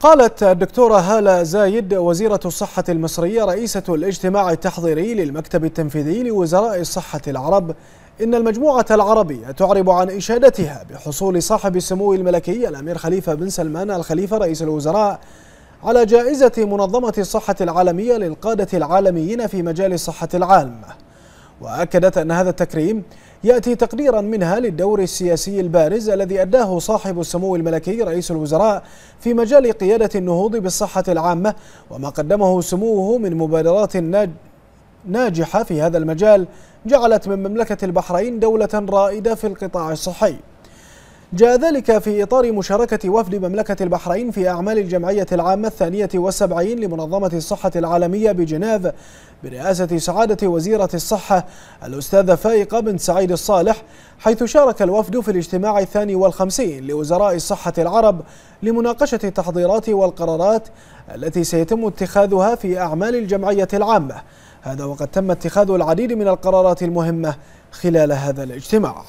قالت الدكتورة هالة زايد وزيرة الصحة المصرية رئيسة الاجتماع التحضيري للمكتب التنفيذي لوزراء الصحة العرب إن المجموعة العربية تعرب عن إشادتها بحصول صاحب السمو الملكي الأمير خليفة بن سلمان الخليفة رئيس الوزراء على جائزة منظمة الصحة العالمية للقادة العالميين في مجال الصحة العامة وأكدت أن هذا التكريم يأتي تقريرا منها للدور السياسي البارز الذي أداه صاحب السمو الملكي رئيس الوزراء في مجال قيادة النهوض بالصحة العامة وما قدمه سموه من مبادرات ناج ناجحة في هذا المجال جعلت من مملكة البحرين دولة رائدة في القطاع الصحي جاء ذلك في إطار مشاركة وفد مملكة البحرين في أعمال الجمعية العامة الثانية والسبعين لمنظمة الصحة العالمية بجنيف برئاسة سعادة وزيرة الصحة الأستاذة فائقة بن سعيد الصالح حيث شارك الوفد في الاجتماع الثاني والخمسين لوزراء الصحة العرب لمناقشة التحضيرات والقرارات التي سيتم اتخاذها في أعمال الجمعية العامة هذا وقد تم اتخاذ العديد من القرارات المهمة خلال هذا الاجتماع